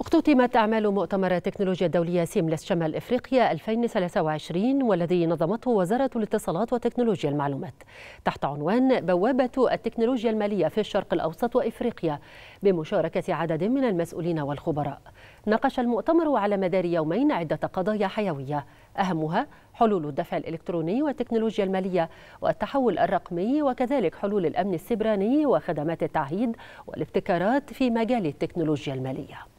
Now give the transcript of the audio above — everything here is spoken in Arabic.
اختتمت أعمال مؤتمر التكنولوجيا الدولية سيملس شمال إفريقيا 2023 والذي نظمته وزارة الاتصالات وتكنولوجيا المعلومات تحت عنوان بوابة التكنولوجيا المالية في الشرق الأوسط وإفريقيا بمشاركة عدد من المسؤولين والخبراء ناقش المؤتمر على مدار يومين عدة قضايا حيوية أهمها حلول الدفع الإلكتروني والتكنولوجيا المالية والتحول الرقمي وكذلك حلول الأمن السبراني وخدمات التعهيد والابتكارات في مجال التكنولوجيا المالية